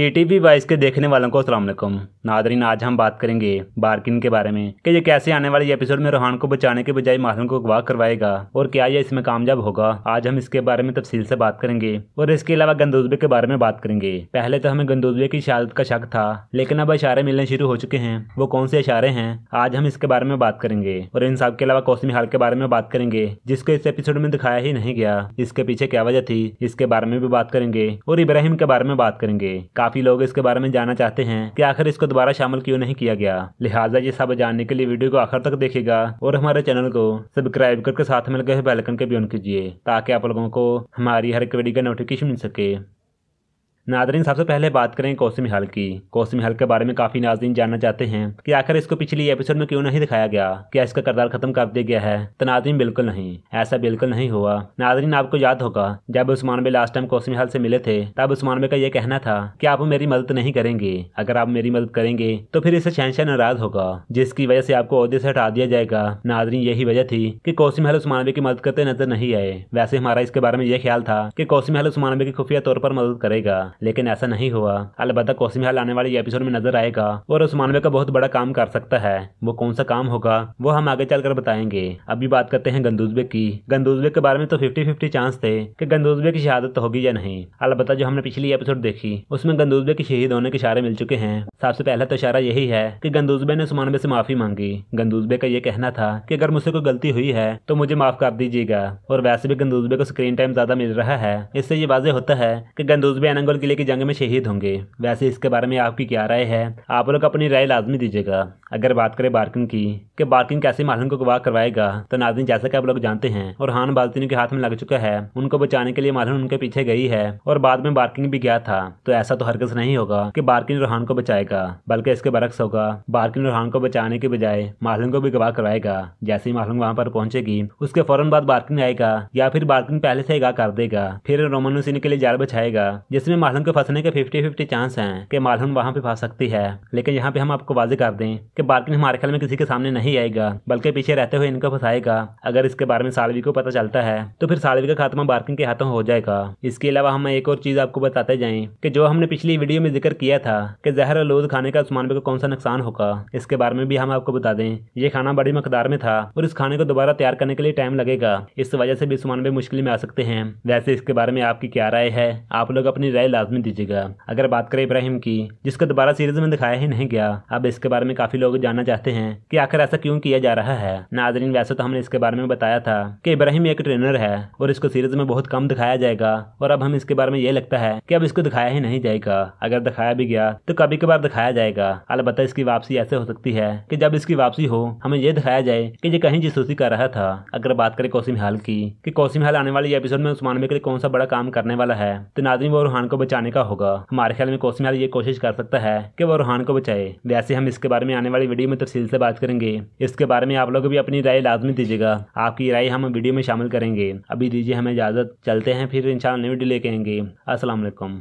E V vice के देखने वालों को असलम नादरीन आज हम बात करेंगे बार्किन के बारे में कि ये कैसे आने वाले एपिसोड में रोहान को बचाने के बजाय मासूम को अगवा करवाएगा और क्या यह इसमें कामयाब होगा आज हम इसके बारे में तफसील से बात करेंगे और इसके अलावा गंदोजबे के बारे में बात करेंगे पहले तो हमें गंदोजबे की शहादत का शक था लेकिन अब इशारे मिलने शुरू हो चुके हैं वो कौन से इशारे हैं आज हम इसके बारे में बात करेंगे और इन सब के अलावा कौसमी हाल के बारे में बात करेंगे जिसको इस एपिसोड में दिखाया ही नहीं गया इसके पीछे क्या वजह थी इसके बारे में भी बात करेंगे और इब्राहिम के बारे में बात करेंगे काफी लोग इसके बारे में जानना चाहते हैं कि आखिर इसको दोबारा शामिल क्यों नहीं किया गया लिहाजा ये सब जानने के लिए वीडियो को आखिर तक देखेगा और हमारे चैनल को सब्सक्राइब करके साथ में लगे बेलकन के भी ऑन कीजिए ताकि आप लोगों को हमारी हर एक वीडियो का नोटिफिकेशन मिल सके नादरीन सबसे पहले बात करें कौसम हल की कौसम हल के बारे में काफ़ी नाजरीन जानना चाहते हैं कि आखिर इसको पिछली एपिसोड में क्यों नहीं दिखाया गया क्या इसका करदार खत्म कर दिया गया है तो नादरीन बिल्कुल नहीं ऐसा बिल्कुल नहीं हुआ नादरीन आपको याद होगा जब उस्मान भाई लास्ट टाइम कौसम हल से मिले थे तब उस्मान भाई का यह कहना था कि आप मेरी मदद नहीं करेंगे अगर आप मेरी मदद करेंगे तो फिर इसे शहनशाह नाराज होगा जिसकी वजह से आपको अहदे से हटा दिया जाएगा नादरीन यही वजह थी कि कौसम हल उस्मान भाई की मदद करते नजर नहीं आए वैसे हमारा इसके बारे में यह ख्याल था कि कौसम हल उस्मान भाई की खुफिया तौर पर मदद करेगा लेकिन ऐसा नहीं हुआ अलबत्ता हाल आने वाले एपिसोड में नजर आएगा और उस मानवे का बहुत बड़ा काम कर सकता है वो कौन सा काम होगा वो हम आगे चलकर बताएंगे अभी बात करते हैं गंदूजबे की गंदूजबे के बारे में तो फिफ्टी फिफ्टी चांस थे कि गंदूजबे की शहादत तो होगी या नहीं अलबत्ता जो हमने पिछली एपिसोड देखी उसमें गंदूजबे के शहीद होने के इशारे मिल चुके हैं सबसे पहला तो इशारा यही है कि गंदूजबे ने उस मानवे से माफी मांगी गंदूजबे का ये कहना था कि अगर मुझसे कोई गलती हुई है तो मुझे माफ कर दीजिएगा और वैसे भी गंदूजबे को स्क्रीन टाइम ज्यादा मिल रहा है इससे ये वाजे होता है कि गंदूजबे एनंगोल की किले की जंग में शहीद होंगे वैसे इसके बारे में आपकी क्या राय है आप लोग अपनी राय लाजमी दीजिएगा अगर बात करें बार्किन की कि बार्किन कैसे मालन को गवाह करवाएगा तो नाजिन जैसा कि आप लोग जानते हैं और हान बाल्तिन के हाथ में लग चुका है उनको बचाने के लिए मालन उनके पीछे गई है और बाद में बार्किन भी गया था तो ऐसा तो हरकस नहीं होगा कि बार्किन रूहान को बचाएगा बल्कि इसके बरक्स होगा बार्किन रूहान को बचाने के बजाय मालन को भी गवाह करवाएगा जैसे ही मालन वहां पर पहुंचेगी उसके फौरन बाद बार्किन आएगा या फिर बार्किन पहले से आगाह कर देगा फिर रोमन सिंह के लिए जाल बछाएगा जिसमें मालन मालूम के फंसने के फिफ्टी फिफ्टी चांस हैं कि मालूम वहाँ पे फंस सकती है लेकिन यहाँ पे हम आपको वाजे कर दें कि बालकिन हमारे ख्याल में किसी के सामने नहीं आएगा बल्कि पीछे रहते हुए इनको फंसाएगा अगर इसके बारे में सालवी को पता चलता है तो फिर सालवी का खात्मा बालकिन के हाथों हो जाएगा इसके अलावा हम एक और चीज़ आपको बताते जाएं कि जो हमने पिछली वीडियो में जिक्र किया था कि जहर आलूद खाने का उस्मान को कौन सा नुकसान होगा इसके बारे में भी हम आपको बता दें ये खाना बड़ी मकदार में था और इस खाने को दोबारा तैयार करने के लिए टाइम लगेगा इस वजह से भी उस्मान मुश्किल में आ सकते हैं वैसे इसके बारे में आपकी क्या राय है आप लोग अपनी राय लाजमी दीजिएगा अगर बात करें इब्राहिम की जिसको दोबारा सीरीज में दिखाया ही नहीं गया अब इसके बारे में काफी लोग जानना चाहते हैं कि आखिर ऐसा क्यों किया जा रहा है नाजरीन वैसे तो हमने इसके बारे में बताया था कि इब्राहिम एक ट्रेनर है और इसको सीरीज में बहुत कम दिखाया जाएगा और अब हम इसके बारे में ये लगता है कि अब इसको दिखाया ही नहीं जाएगा अगर दिखाया भी गया तो कभी कभार दिखाया जाएगा अलबत्त इसकी वापसी ऐसे हो सकती है कि जब इसकी वापसी हो हमें यह दिखाया जाए कि ये कहीं जिसूसी कर रहा था अगर बात करें कौसिम हाल की कि कोसिम हाल आने वाले एपिसोड में उस्मान लिए कौन सा बड़ा काम करने वाला है तो नाजरीन वो रूहान को बचाने का होगा हमारे ख्याल में कोसमियाल ये कोशिश कर सकता है कि वह रूहान को बचाए वैसे हम इसके बारे में आने वाली वीडियो में तफसील से बात करेंगे इसके बारे में आप लोग भी अपनी राय लाजमी दीजिएगा आपकी राय हम वीडियो में शामिल करेंगे अभी दीजिए हमें इजाज़त चलते हैं फिर इंशाल्लाह नई वीडियो लेके आएंगे असलम